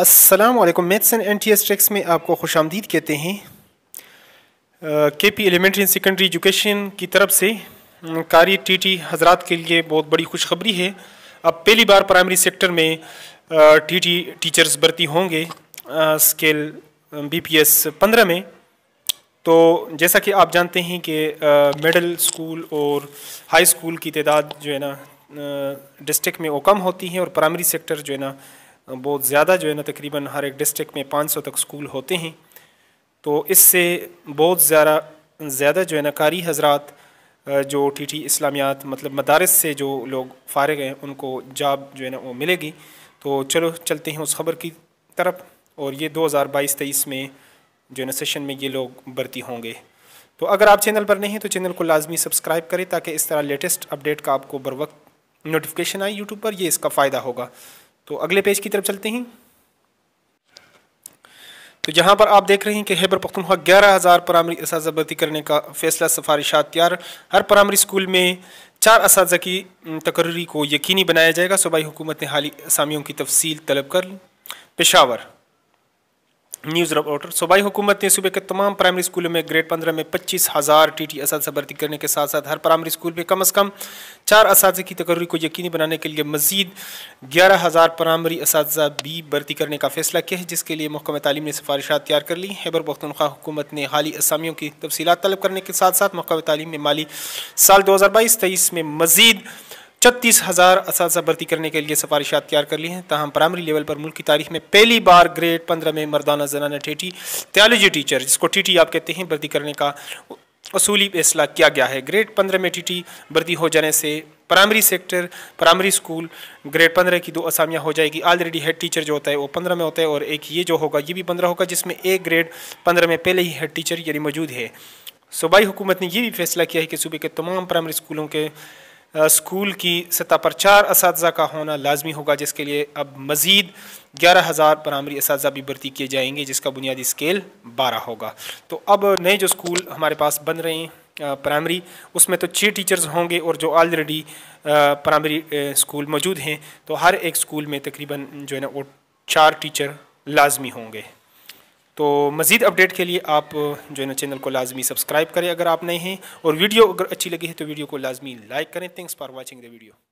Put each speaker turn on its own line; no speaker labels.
Aslam maths and N T S tricks में आपको खुश आमदीद कहते हैं K P elementary and secondary education की तरफ से कारी टी टी हजरात के लिए बहुत बड़ी खुशखबरी है अब पहली बार प्राइमरी सेक्टर में टी टी टीचर्स भर्ती होंगे स्केल बी पी एस पंद्रह में तो जैसा कि आप जानते हैं कि मिडल स्कूल और हाई स्कूल की तादाद जो है ना डिस्ट्रिक्ट में वो कम होती है और प्राइमरी सेक्टर जो है ना बहुत ज़्यादा जो है ना तकरीबन हर एक डिस्ट्रिक्ट में 500 तक स्कूल होते हैं तो इससे बहुत ज़्यादा ज़्यादा जो है ना कारी हजरात जो टी टी इस्लामियात मतलब मदारस से जो लोग फारग हैं उनको जॉब जो है ना वो मिलेगी तो चलो चलते हैं उस खबर की तरफ और ये 2022 तेईस में जो है ना सेशन में ये लोग भर्ती होंगे तो अगर आप चैनल पर नहीं हैं तो चैनल को लाजमी सब्सक्राइब करें ताकि इस तरह लेटेस्ट अपडेट का आपको बर वक्त नोटिफिकेशन आए यूट्यूब पर यह इसका फ़ायदा होगा तो अगले पेज की तरफ चलते हैं तो जहाँ पर आप देख रहे हैं कि हैबर हुआ ग्यारह हज़ार प्रामरी इस भर्ती करने का फैसला सफारिशा तैयार हर प्रामरी स्कूल में चार इस की तकर्री को यकीनी बनाया जाएगा सूबाई हुकूमत ने हाली असामियों की तफसील तलब कर पेशावर न्यूज़ रिपोर्टर सूबाई हुकूमत ने सूबे के तमाम प्राइमरी स्कूलों में ग्रेड पंद्रह में पच्चीस हज़ार टी टी इस भर्ती करने के साथ साथ हर प्राइमरी स्कूल में कम अज़ कम चार इस की तकर्री को यकीनी बनाने के लिए मजीद ग्यारह हज़ार प्राइमरी इस भी भर्ती करने का फैसला किया है जिसके लिए महकमे तालीम ने सिफारिशा तैयार कर ली हैबर पख्तनख्वा हुकूमत ने हाली असामियों की तफसीत तलब करने के साथ साथ महकमे तालीम में माली साल दो हज़ार बाईस तेईस में मजीद छत्तीस हज़ार इस भर्ती करने के लिए सिफारिशा तैयार कर ली हैं तहम प्राइमरी लेवल पर मुल्क की तारीख में पहली बार ग्रेड पंद्रह में मर्दाना जनाना ठेठी थियोलॉजी टीचर जिसको टी टी आप कहते हैं भर्ती करने का असूली फैसला किया गया है ग्रेड पंद्रह में टी टी भर्ती हो जाने से primary sector primary school grade पंद्रह की दो असामियाँ हो जाएगी ऑलरेडी हेड टीचर जो होता है वो पंद्रह में होता है और एक ये जो होगा ये भी पंद्रह होगा जिसमें एक ग्रेड पंद्रह में पहले ही हेड टीचर यानी मौजूद है सूबाई हुकूमत ने यह भी फैसला किया है कि सूबे के तमाम प्राइमरी स्कूलों के स्कूल की सतह पर चार इस का होना लाजमी होगा जिसके लिए अब मज़ीद ग्यारह हज़ार प्रामरी इस भी भर्ती किए जाएंगे जिसका बुनियादी स्केल बारह होगा तो अब नए जो स्कूल हमारे पास बन रहे हैं प्राइमरी उसमें तो छः टीचर्स होंगे और जो ऑलरेडी प्राइमरी स्कूल मौजूद हैं तो हर एक स्कूल में तकरीबन जो है ना वो चार टीचर लाजमी होंगे तो मज़ीद अपडेट के लिए आप जो है ना चैनल को लाजमी सब्सक्राइब करें अगर आप नए हैं और वीडियो अगर अच्छी लगी है तो वीडियो को लाजमी लाइक करें thanks for watching the video